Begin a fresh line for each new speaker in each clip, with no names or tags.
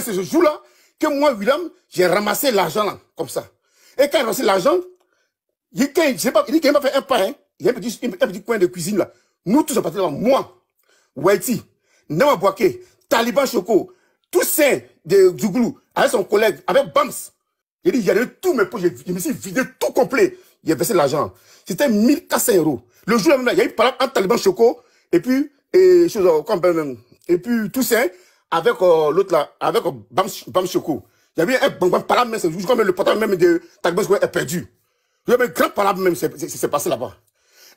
c'est ce jour-là que moi, William, j'ai ramassé l'argent là, comme ça. Et quand j'ai ramassé l'argent, il, n'y a pas, fait un pas, il y a un petit, hein. coin de cuisine là. Nous tous, à partir là, moi, Waiti, Nama Boake, Taliban Choco, Toussaint de Zouglou, avec son collègue, avec Bams. Il dit, il y a tous mes poches, je me suis vidé tout complet. Il a versé l'argent. C'était 1400 euros. Le jour même, là, il y a eu par entre Taliban Choco, et puis, et, chose, et puis Toussaint, avec euh, l'autre là, avec euh, Bam, Bam Choco. Il y avait un grand bon même, je crois même le portable même de Tagbo est perdu. Il y avait un grand parable, même, c'est passé là-bas.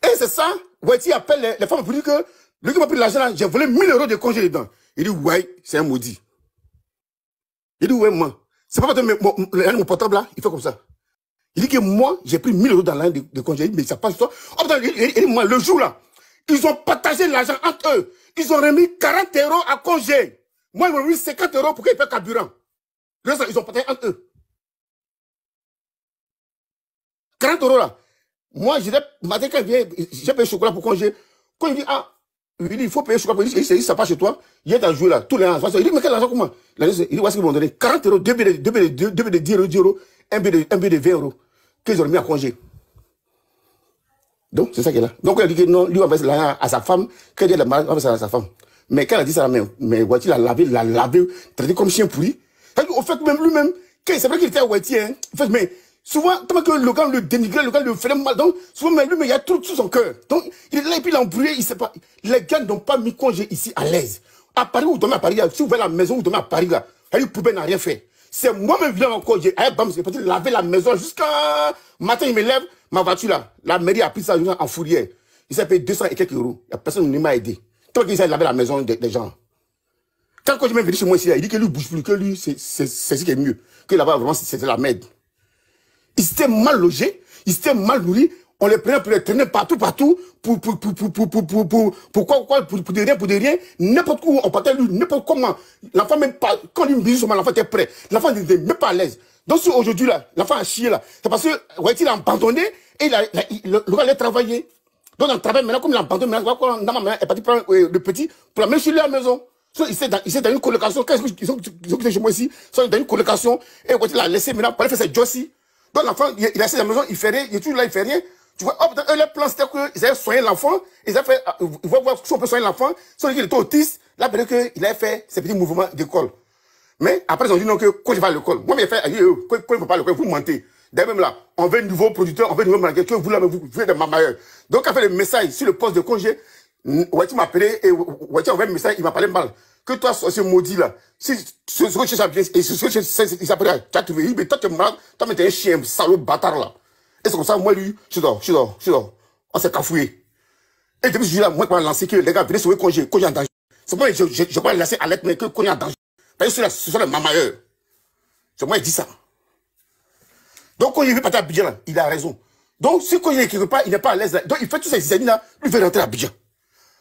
Et c'est ça, Wati appelle les, les, femmes pour dire que, lui qui m'a pris l'argent là, j'ai volé 1000 euros de congé dedans. Il dit, ouais, c'est un maudit. Il dit, ouais, moi. C'est pas parce que mon, portable là, il fait comme ça. Il dit que moi, j'ai pris 1000 euros dans l'année de, congé. mais ça passe toi. Oh, moi, le jour là, ils ont partagé l'argent entre eux. Ils ont remis 40 euros à congé. Moi, ils m'ont mis 50 euros pour qu'ils payent carburant. ils ont partagé entre eux. 40 euros là. Moi, je dis, matin quand vient, j'ai payé le chocolat pour congé. Quand il dit, ah, il dit, il faut payer le chocolat pour congé, il ça passe chez toi. Il est en jouer là, tous les ans. Il dit, mais quel argent comment Il dit, voilà ce qu'ils m'ont donné. 40 euros, 2 billets de, 10 euros, 10 euros, 1 billet de, de 20 euros, qu'ils ont mis à congé. Donc, c'est ça qu'il a. Donc, il a dit non, lui, on va faire l'argent à sa femme, qu'elle dit, la mariage, on va à sa femme. Mais quand elle a dit ça, mais, mais Wati l'a lavé, l'a lavé, traité comme chien pourri. Au fait, même lui-même, c'est vrai qu'il était à Wati, hein. mais souvent, tant que le gars le dénigrait, le gars le ferait mal, donc souvent, même lui, mais il y a tout sous son cœur. Donc, il est là et puis il a embrouillé, il sait pas. Les gars n'ont pas mis congé ici à l'aise. À Paris, ou demain à Paris, si vous voulez la maison, ou demain à Paris, là, elle poubelle n'a rien fait. C'est moi-même viens encore, j'ai, bam, c'est parti laver la maison jusqu'à matin, il me lève, ma voiture là. La mairie a pris ça en fourrière. Il s'est payé 200 et quelques euros. a personne ne m'a aidé. Toi qui sais laver la maison des, gens. Quand je viens venu chez moi ici, il dit que lui bouge plus, que lui, c'est ce qui est mieux. Que là-bas, vraiment, c'était la merde. il s'était mal logé il s'était mal nourri On les prenait pour les traîner partout, partout, pour, pour, pour, pour, pour, pour, pour, quoi, pour, de rien, pour de rien. N'importe où, on partait lui, n'importe comment. L'enfant même pas, quand il me dit seulement, l'enfant était prêt. L'enfant n'était même pas à l'aise. Donc, aujourd'hui, là, l'enfant a chié, là, c'est parce que, ouais, il a abandonné, et il a, il travailler. Donc, dans le travail, maintenant, comme il a abandonné, maintenant, maman est parti prendre euh, le petit pour la l'amener sur la maison. So, il s'est dans, dans, une colocation. quest ils ont ils ont chez moi ici, ils sont dans une colocation. Et quand il l'a laissé maintenant pour aller faire cette jossie. Donc, l'enfant, il, il a laissé la maison, il fait rien, il est toujours là, il fait rien. Tu vois, hop, dans eux, leur plan, c'était qu'ils avaient soigné l'enfant. Ils avaient fait, euh, ils vont voir si on peut soigner l'enfant. Sauf qu'il était autiste. Là, peut-être qu'il avait fait ses petits mouvements d'école. Mais après, ils ont dit non, que quand je vais à l'école, moi, je vais faire, euh, quand je vais pas à l'école, vous mentez. D'ailleurs, même là, on veut un nouveau producteur, on veut un nouveau manager, que vous là, mais vous voulez des mamailleurs. Donc, a fait le message sur le poste de congé, Wati m'a appelé et Wati a envoyé un message, il m'a parlé mal. Que toi, ce maudit là, si ce que tu sais et ce que tu sais, il s'appelait, tu as trouvé, mais toi, tu es malade, toi, mais t'es un chien, salaud, bâtard là. Et c'est comme ça, moi, lui, je dors, je dors, je dors. On s'est cafouillé. Et depuis ce jour-là, moi, je m'a lancé que les gars, venez sauver congé, congé en danger. C'est moi, je, je, je lancé à l'être, mais que congé en danger. Parce que ce sont les mamailleurs. C'est moi, il dit ça. Donc quand il veut partir à Abidjan, il a raison. Donc si quand il quelque il n'est pas à l'aise, donc il fait tous ces amis là, Il veut rentrer à Abidjan.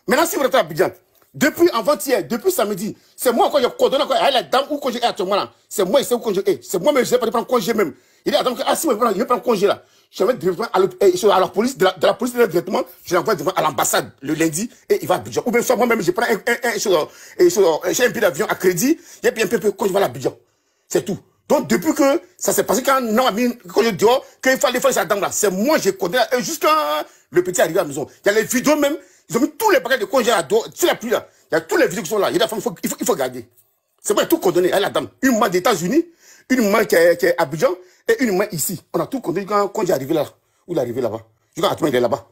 Maintenant, si vous rentrez à Abidjan, depuis avant-hier, depuis samedi, c'est moi quand encore. à la dame où congé est actuellement là. C'est moi, c'est où congé est. C'est moi, mais je ne sais pas prendre congé même. Il dit, donc ah si, moi, je congé là. Je vais directement à, eh, la police, de la, directement, je l'envoie devant à l'ambassade le lundi et il va à Abidjan. Ou bien soit moi-même, je prends un, un, un, à un, un, un, un, un, un, un, un, un, un, un, un, donc, depuis que ça s'est passé, quand non, quand je dis dehors qu'il fallait faire ça dame là, c'est moi, j'ai condamné jusqu'à le petit arrivé à la maison. Il y a les vidéos même, ils ont mis tous les paquets de congés à dos, c'est la pluie là. Il y a tous les vidéos qui sont là. Il y a il faut, il faut, garder. C'est moi, tout condamné à la dame. Une main des États-Unis, une main qui est, à Abidjan, et une main ici. On a tout condamné quand, quand j'ai arrivé là, est arrivé là-bas. Je crois il est là-bas.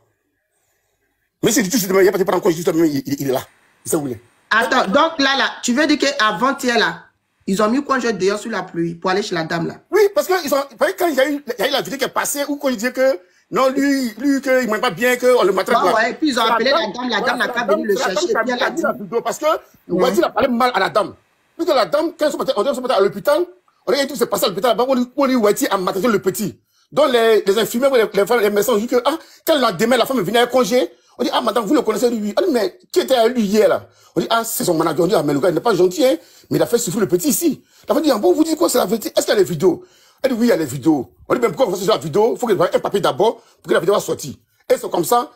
Mais c'est du tout, il n'y a pas de il, il, il est là. c'est où il est. Attends, donc là, là, tu veux dire qu'avant-hier là,
ils ont mis congé dehors sur la pluie pour aller chez la dame là. Oui, parce que ils ont, quand il y a eu, y a eu la vidéo qui est passée,
ou quand il dit que non, lui, lui, ne m'aime pas bien, qu'on oh, le matraque. Bah, ouais, et puis ils ont appelé la dame, la dame n'a pas venu le chercher. La dame, la parce que le il a parlé mal à la dame. Puisque la dame, quand on se mettait à l'hôpital, on a dit tout s'est passé à l'hôpital, on lui Wati a matraqué le petit. Donc les, les infirmières, les, femmes, les médecins ont dit que, ah, quand la demain, la femme est venue à un congé, on dit, ah, madame, vous le connaissez, lui, mais qui était à lui hier, là? On dit, ah, c'est son manager. On dit, ah, mais le gars, il n'est pas gentil, hein, mais il a fait souffrir le petit ici. La femme dit, ah, bon, vous dites quoi, c'est la vérité? Est-ce qu'il y a les vidéos? Elle dit, oui, il y a les vidéos. On dit, mais pourquoi vous faites sur la vidéo? Faut qu'il y ait un papier d'abord pour que la vidéo soit sortie. Et c'est comme ça,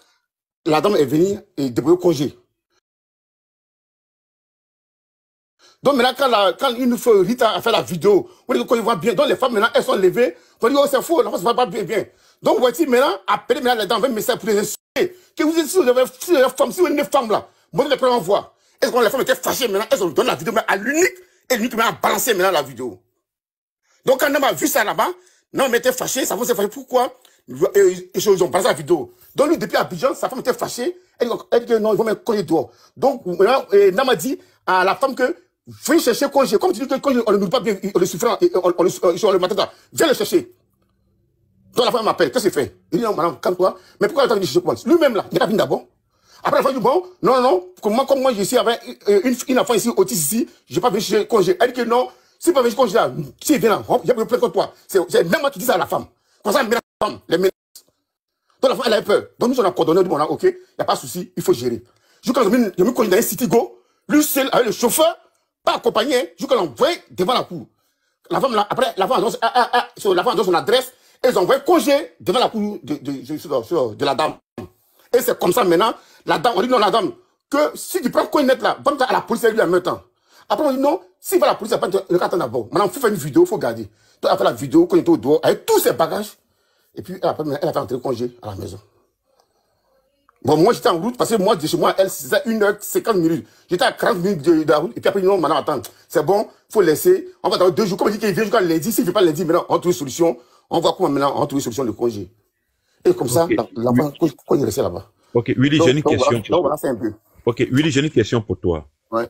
la dame est venue et débrouille au congé. Donc maintenant, quand, il quand nous feu Rita à faire la vidéo, on dit qu'on voit bien. Donc les femmes maintenant, elles sont levées. On dit, oh, c'est faux, la femme ne va pas bien. bien. Donc, voici maintenant, appelez maintenant les dames, 20 messages pour les que vous êtes sur la femme, si vous êtes une femme là. Moi, je prends en voix. Est-ce que la femme était fâchée maintenant elles ont donné la vidéo mais à l'unique Et l'unique m'a balancé maintenant la vidéo. Donc, quand on a vu ça là-bas, non, mais était fâché, ça vous s'est fâchée. Pourquoi ils ils ont balancé la vidéo. Donc, lui, depuis Abidjan, sa femme était fâchée. Elle, elle dit non, ils vont me coller dehors. Donc, a dit à la femme que venez chercher congé. Comme tu dis que congé, on ne nous pas bien, on le souffre, on, le matin, viens le chercher. Donc la femme m'appelle, qu'est-ce qu'il fait Il dit non, madame, calme-toi. Mais pourquoi elle t'a dit je commence Lui-même là, il a d'abord. Après, la femme dit bon, non, non, non, comme moi, comme moi, je suis avec euh, une, une enfant ici, autiste ici, je vais pas venir chez congé. Elle dit que non, si pas venir congé là, si vient là, hop, j'ai de contre toi. C'est même moi qui dis ça à la femme. Comme ça, elle met la femme, les menaces. Donc la femme, elle a peur. Donc nous, on a coordonné, on dit bon, là, ok, il n'y a pas de souci, il faut gérer. Jusqu'à mis, je me congé dans un city go, lui seul, avec le chauffeur, pas accompagné, jusqu'à l'envoyer devant la cour. La femme là, après, la femme annonce, ah, ah, ah, la femme donne son adresse, et ils ont envoyé congé devant la cour de, la dame. Et c'est comme ça maintenant, la dame, on dit non, la dame, que si tu peux connaître là, va à la police lui en même temps. Après, on dit non, s'il va à la police, va le carton d'abord. Maintenant, il faut faire une vidéo, il faut garder. Donc, elle a fait la vidéo, qu'on était au doigt, avec tous ses bagages. Et puis, elle a, elle a fait entrer congé à la maison. Bon, moi, j'étais en route parce que moi, de chez moi, elle, c'était 1h50 minutes. J'étais à 40 minutes de, la route. Et puis après, non, maintenant, attends, c'est bon, il faut laisser. On va attendre deux jours. Comme je dis qu'il vient jusqu'à lundi, s'il ne pas lundi, maintenant, on trouve une solution. On va comment maintenant on trouve une solution de congé. Et comme ça, l'enfant, oui. quand il restait là-bas. Ok, Willy, j'ai une question. donc, voilà, un peu. Ok, Willy, j'ai une question pour toi. Ouais.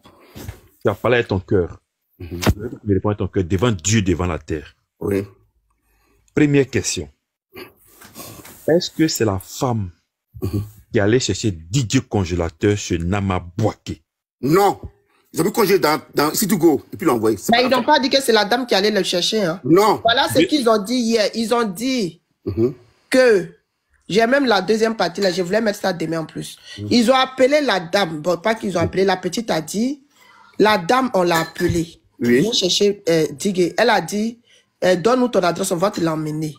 Tu as parlé à ton cœur. Mm -hmm. Tu à ton cœur devant Dieu, devant la terre. Oui. Première question. Est-ce que c'est la femme mhm. qui allait chercher Didier congélateur chez Nama Boaké? Non. Ils ont mis congé dans, dans Go et puis l'ont envoyé. Mais ils
n'ont pas dit que c'est la dame qui allait le chercher. Hein. Non. Voilà ce qu'ils ont dit hier. Ils ont dit mm-hmm. que j'ai même la deuxième partie là. Je voulais mettre ça demain en plus. Mm-hmm. Ils ont appelé la dame. Bon, pas qu'ils ont appelé. La petite a dit. La dame, on l'a appelée. Oui. Pour chercher euh, Digue. Elle a dit eh, donne-nous ton adresse, on va te l'emmener.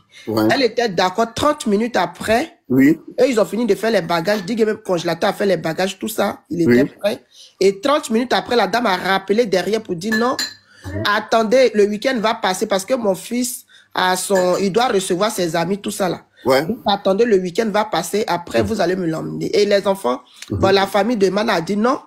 Elle était d'accord 30 minutes après. Oui. et ils ont fini de faire les bagages. Digue même congélateur a fait les bagages, tout ça. Il était prêt. Et 30 minutes après, la dame a rappelé derrière pour dire non. Attendez, le week-end va passer parce que mon fils a son, il doit recevoir ses amis, tout ça là. attendez, le week-end va passer. Après, vous allez me l'emmener. Et les enfants, mhm. la famille de Mana a dit non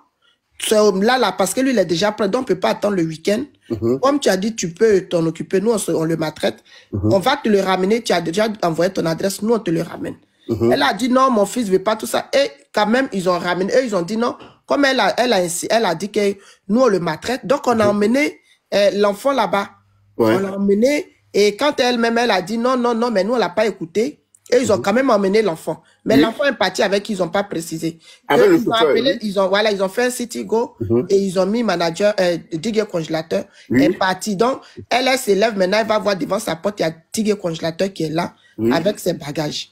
là, là, parce que lui, il est déjà prêt, donc on ne peut pas attendre le week-end. Mhm. Comme tu as dit, tu peux t'en occuper, nous, on, le maltraite. Mhm. On va te le ramener, tu as déjà envoyé ton adresse, nous, on te le ramène. Mhm. Elle a dit non, mon fils ne veut pas tout ça. Et quand même, ils ont ramené, eux, ils ont dit non. Comme elle a, elle a, ainsi, elle a dit que nous, on le maltraite. Donc, on a emmené eh, l'enfant là-bas. On l'a emmené. Et quand elle-même, elle a dit non, non, non, mais nous, on ne l'a pas écouté. Et ils ont mhm. quand même emmené l'enfant. Mais l'enfant est parti avec, ils n'ont pas précisé. ils, ont voilà, ils ont fait un city go mhm. et ils ont mis manager, euh, digue congélateur est parti. Donc, elle, elle s'élève maintenant, elle va voir devant sa porte, il y a digue congélateur qui est là avec ses bagages.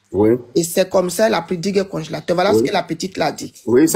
Et c'est comme ça, elle a pris digue congélateur. Voilà ce que la petite l'a dit. Oui,